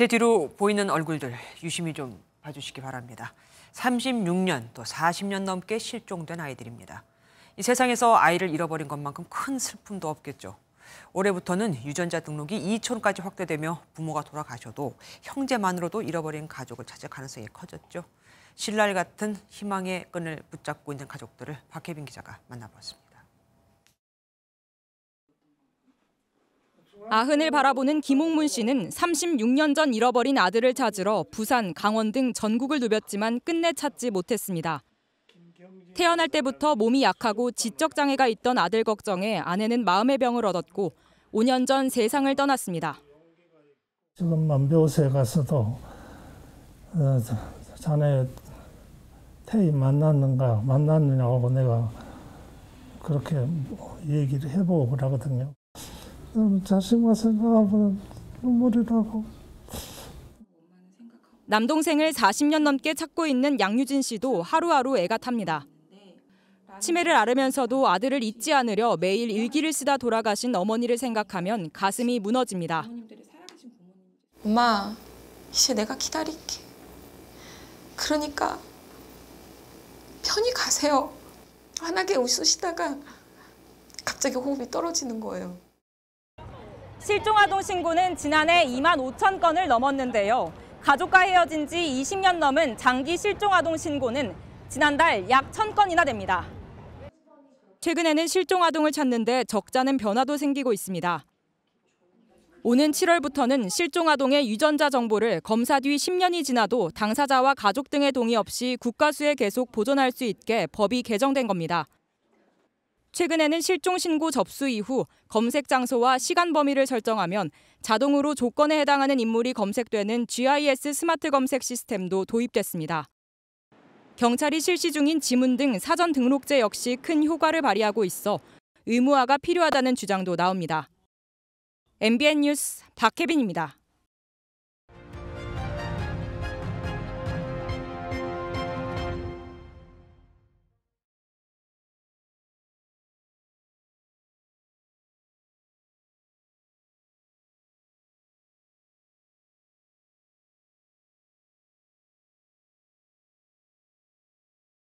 제 뒤로 보이는 얼굴들 유심히 좀 봐주시기 바랍니다. 36년 또 40년 넘게 실종된 아이들입니다. 이 세상에서 아이를 잃어버린 것만큼 큰 슬픔도 없겠죠. 올해부터는 유전자 등록이 2촌까지 확대되며 부모가 돌아가셔도 형제만으로도 잃어버린 가족을 찾을 가능성이 커졌죠. 신랄 같은 희망의 끈을 붙잡고 있는 가족들을 박혜빈 기자가 만나보았습니다. 아흔을 바라보는 김홍문 씨는 36년 전 잃어버린 아들을 찾으러 부산, 강원 등 전국을 누볐지만 끝내 찾지 못했습니다. 태어날 때부터 몸이 약하고 지적 장애가 있던 아들 걱정에 아내는 마음의 병을 얻었고 5년 전 세상을 떠났습니다. 지금 만배우세 가서도 어, 자네 태희 만났는가 만났느냐고 내가 그렇게 얘기를 해보고 그러거든요. 음, 자식만 생각하면 눈물이 나고. 남동생을 40년 넘게 찾고 있는 양유진 씨도 하루하루 애가 탑니다. 치매를 앓으면서도 아들을 잊지 않으려 매일 일기를 쓰다 돌아가신 어머니를 생각하면 가슴이 무너집니다. 엄마, 이제 내가 기다릴게. 그러니까 편히 가세요. 환하게 웃으시다가 갑자기 호흡이 떨어지는 거예요. 실종아동 신고는 지난해 2만 5천 건을 넘었는데요. 가족과 헤어진 지 20년 넘은 장기 실종아동 신고는 지난달 약 1,000건이나 됩니다. 최근에는 실종아동을 찾는데 적잖은 변화도 생기고 있습니다. 오는 7월부터는 실종아동의 유전자 정보를 검사 뒤 10년이 지나도 당사자와 가족 등의 동의 없이 국가수에 계속 보존할 수 있게 법이 개정된 겁니다. 최근에는 실종 신고 접수 이후 검색 장소와 시간 범위를 설정하면 자동으로 조건에 해당하는 인물이 검색되는 GIS 스마트 검색 시스템도 도입됐습니다. 경찰이 실시 중인 지문 등 사전 등록제 역시 큰 효과를 발휘하고 있어 의무화가 필요하다는 주장도 나옵니다. MBN 뉴스 박혜빈입니다.